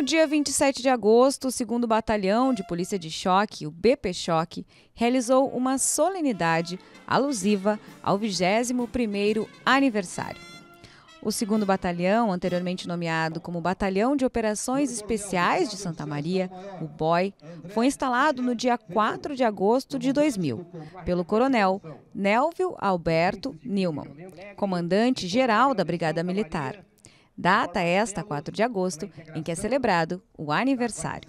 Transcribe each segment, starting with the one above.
No dia 27 de agosto, o 2 Batalhão de Polícia de Choque, o BP Choque, realizou uma solenidade alusiva ao 21º aniversário. O 2 Batalhão, anteriormente nomeado como Batalhão de Operações Especiais de Santa Maria, o BOI, foi instalado no dia 4 de agosto de 2000 pelo coronel Nelvio Alberto Nilman, comandante-geral da Brigada Militar data esta, 4 de agosto, em que é celebrado o aniversário.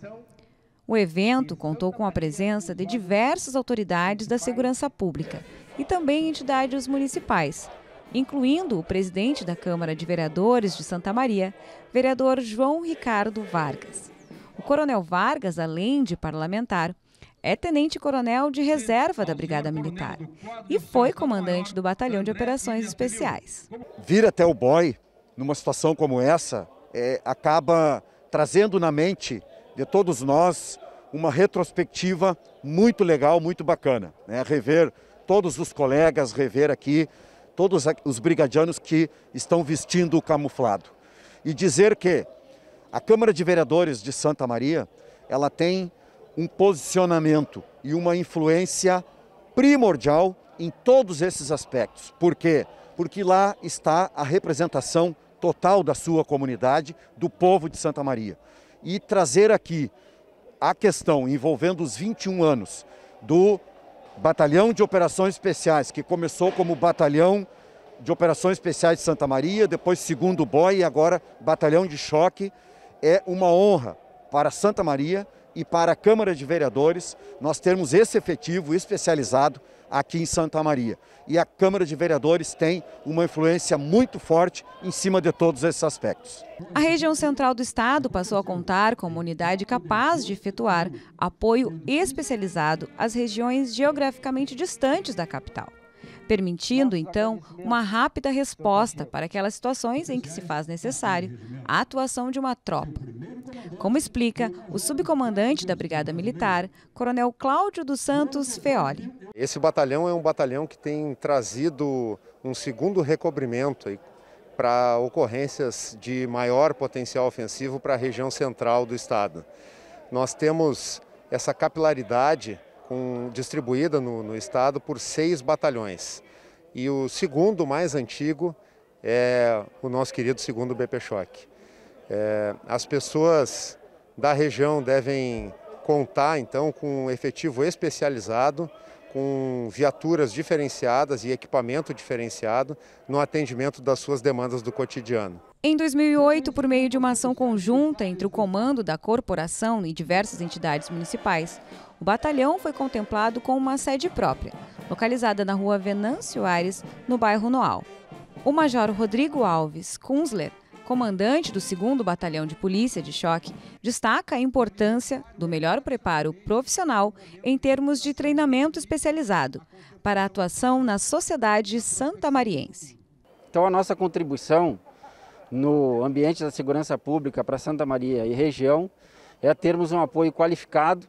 O evento contou com a presença de diversas autoridades da segurança pública e também entidades municipais, incluindo o presidente da Câmara de Vereadores de Santa Maria, vereador João Ricardo Vargas. O coronel Vargas, além de parlamentar, é tenente-coronel de reserva da Brigada Militar e foi comandante do Batalhão de Operações Especiais. Vir até o BOI numa situação como essa, é, acaba trazendo na mente de todos nós uma retrospectiva muito legal, muito bacana. Né? Rever todos os colegas, rever aqui todos os brigadianos que estão vestindo o camuflado. E dizer que a Câmara de Vereadores de Santa Maria, ela tem um posicionamento e uma influência primordial em todos esses aspectos. Por quê? Porque lá está a representação total da sua comunidade, do povo de Santa Maria. E trazer aqui a questão envolvendo os 21 anos do Batalhão de Operações Especiais, que começou como Batalhão de Operações Especiais de Santa Maria, depois Segundo Boy e agora Batalhão de Choque, é uma honra para Santa Maria e para a Câmara de Vereadores, nós temos esse efetivo especializado aqui em Santa Maria. E a Câmara de Vereadores tem uma influência muito forte em cima de todos esses aspectos. A região central do estado passou a contar com uma unidade capaz de efetuar apoio especializado às regiões geograficamente distantes da capital permitindo então uma rápida resposta para aquelas situações em que se faz necessário a atuação de uma tropa como explica o subcomandante da Brigada Militar, Coronel Cláudio dos Santos Feoli. Esse batalhão é um batalhão que tem trazido um segundo recobrimento para ocorrências de maior potencial ofensivo para a região central do estado. Nós temos essa capilaridade com, distribuída no, no estado por seis batalhões. E o segundo mais antigo é o nosso querido segundo BP Choque. É, as pessoas da região devem contar então com um efetivo especializado, com viaturas diferenciadas e equipamento diferenciado no atendimento das suas demandas do cotidiano. Em 2008, por meio de uma ação conjunta entre o comando da corporação e diversas entidades municipais, o batalhão foi contemplado com uma sede própria, localizada na rua Venâncio Aires, no bairro Noal. O major Rodrigo Alves Kunzler comandante do 2 Batalhão de Polícia de Choque, destaca a importância do melhor preparo profissional em termos de treinamento especializado para a atuação na sociedade santamariense. Então, a nossa contribuição no ambiente da segurança pública para Santa Maria e região é termos um apoio qualificado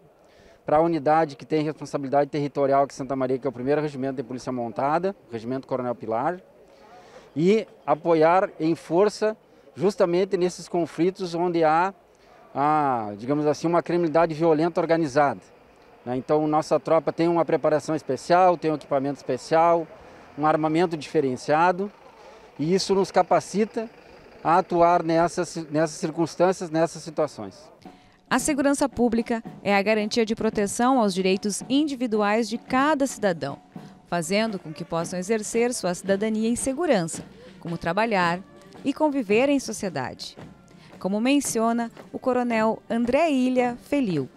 para a unidade que tem responsabilidade territorial que Santa Maria, que é o primeiro regimento de polícia montada, regimento Coronel Pilar, e apoiar em força justamente nesses conflitos onde há, há digamos assim, uma criminalidade violenta organizada. Né? Então, nossa tropa tem uma preparação especial, tem um equipamento especial, um armamento diferenciado, e isso nos capacita a atuar nessas, nessas circunstâncias, nessas situações. A segurança pública é a garantia de proteção aos direitos individuais de cada cidadão, fazendo com que possam exercer sua cidadania em segurança, como trabalhar, e conviver em sociedade. Como menciona o coronel André Ilha Felil,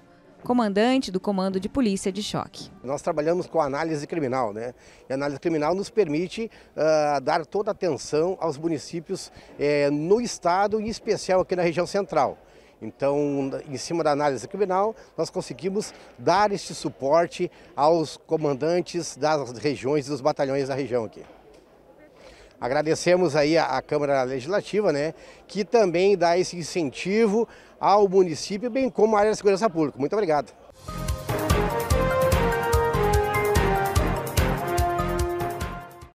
comandante do Comando de Polícia de Choque. Nós trabalhamos com análise criminal, né? E a análise criminal nos permite uh, dar toda atenção aos municípios eh, no estado, em especial aqui na região central. Então, em cima da análise criminal, nós conseguimos dar este suporte aos comandantes das regiões, e dos batalhões da região aqui. Agradecemos aí a, a Câmara Legislativa, né, que também dá esse incentivo ao município, bem como à área de segurança pública. Muito obrigado.